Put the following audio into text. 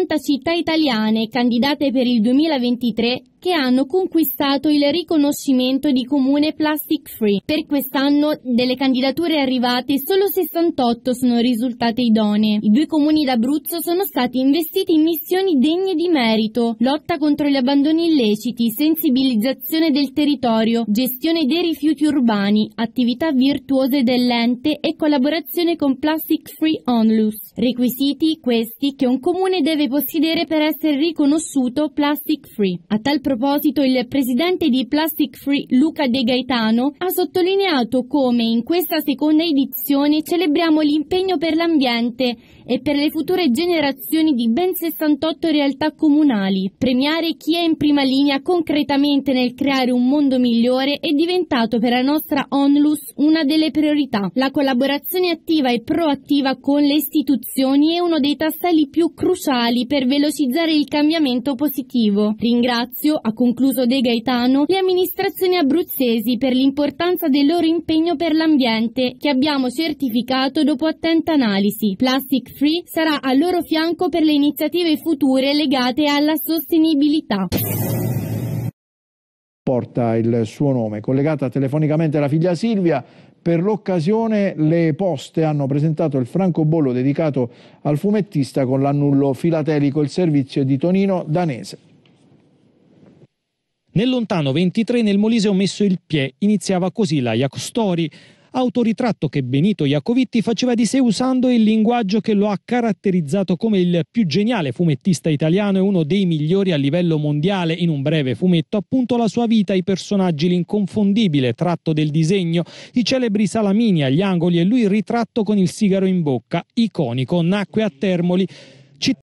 50 città italiane candidate per il 2023 che hanno conquistato il riconoscimento di comune plastic free. Per quest'anno delle candidature arrivate solo 68 sono risultate idonee. I due comuni d'Abruzzo sono stati investiti in missioni degne di merito, lotta contro gli abbandoni illeciti, sensibilizzazione del territorio, gestione dei rifiuti urbani, attività virtuose dell'ente e collaborazione con Plastic Free Onlus. Requisiti questi che un comune deve possedere per essere riconosciuto plastic free. A tal proposito il presidente di Plastic Free Luca De Gaetano ha sottolineato come in questa seconda edizione celebriamo l'impegno per l'ambiente e per le future generazioni di ben 68 realtà comunali. Premiare chi è in prima linea concretamente nel creare un mondo migliore è diventato per la nostra Onlus una delle priorità. La collaborazione attiva e proattiva con le istituzioni è uno dei tasselli più cruciali per velocizzare il cambiamento positivo. Ringrazio ha concluso De Gaetano, le amministrazioni abruzzesi per l'importanza del loro impegno per l'ambiente che abbiamo certificato dopo attenta analisi. Plastic Free sarà al loro fianco per le iniziative future legate alla sostenibilità porta il suo nome. Collegata telefonicamente alla figlia Silvia, per l'occasione le poste hanno presentato il francobollo dedicato al fumettista con l'annullo filatelico, il servizio di Tonino Danese. Nel lontano 23 nel Molise ho messo il piè, iniziava così la Story, autoritratto che Benito Iacovitti faceva di sé usando il linguaggio che lo ha caratterizzato come il più geniale fumettista italiano e uno dei migliori a livello mondiale. In un breve fumetto, appunto, la sua vita, i personaggi, l'inconfondibile tratto del disegno, i celebri salamini agli angoli e lui ritratto con il sigaro in bocca, iconico, nacque a Termoli